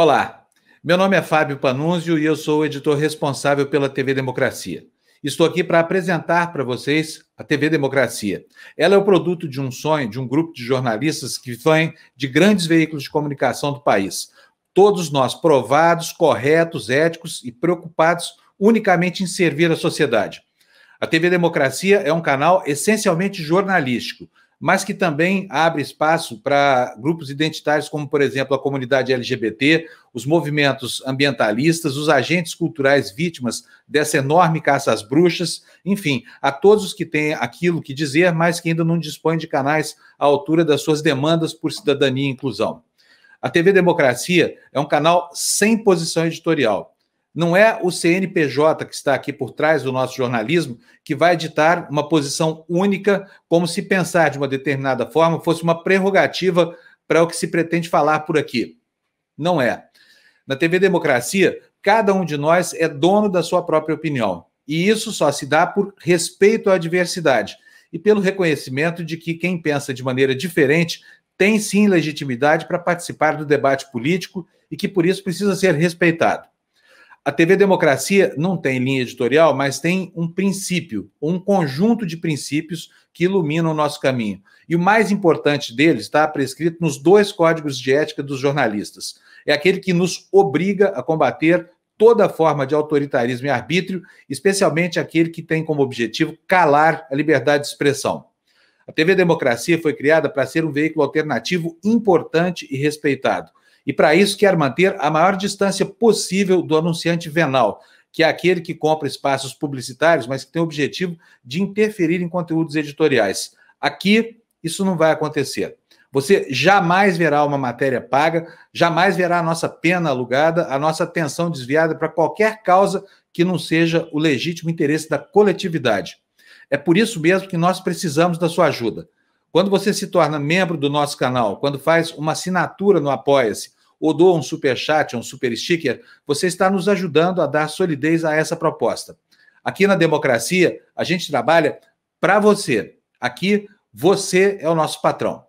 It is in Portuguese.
Olá, meu nome é Fábio Panunzio e eu sou o editor responsável pela TV Democracia. Estou aqui para apresentar para vocês a TV Democracia. Ela é o produto de um sonho de um grupo de jornalistas que vem de grandes veículos de comunicação do país. Todos nós provados, corretos, éticos e preocupados unicamente em servir a sociedade. A TV Democracia é um canal essencialmente jornalístico, mas que também abre espaço para grupos identitários, como, por exemplo, a comunidade LGBT, os movimentos ambientalistas, os agentes culturais vítimas dessa enorme caça às bruxas, enfim, a todos os que têm aquilo que dizer, mas que ainda não dispõem de canais à altura das suas demandas por cidadania e inclusão. A TV Democracia é um canal sem posição editorial não é o CNPJ que está aqui por trás do nosso jornalismo que vai ditar uma posição única, como se pensar de uma determinada forma fosse uma prerrogativa para o que se pretende falar por aqui. Não é. Na TV Democracia, cada um de nós é dono da sua própria opinião. E isso só se dá por respeito à diversidade e pelo reconhecimento de que quem pensa de maneira diferente tem sim legitimidade para participar do debate político e que por isso precisa ser respeitado. A TV Democracia não tem linha editorial, mas tem um princípio, um conjunto de princípios que iluminam o nosso caminho. E o mais importante deles está prescrito nos dois códigos de ética dos jornalistas. É aquele que nos obriga a combater toda forma de autoritarismo e arbítrio, especialmente aquele que tem como objetivo calar a liberdade de expressão. A TV Democracia foi criada para ser um veículo alternativo importante e respeitado e, para isso, quer manter a maior distância possível do anunciante venal, que é aquele que compra espaços publicitários, mas que tem o objetivo de interferir em conteúdos editoriais. Aqui, isso não vai acontecer. Você jamais verá uma matéria paga, jamais verá a nossa pena alugada, a nossa atenção desviada para qualquer causa que não seja o legítimo interesse da coletividade. É por isso mesmo que nós precisamos da sua ajuda. Quando você se torna membro do nosso canal, quando faz uma assinatura no Apoia-se, ou doa um super chat, um super sticker, você está nos ajudando a dar solidez a essa proposta. Aqui na democracia, a gente trabalha para você. Aqui, você é o nosso patrão.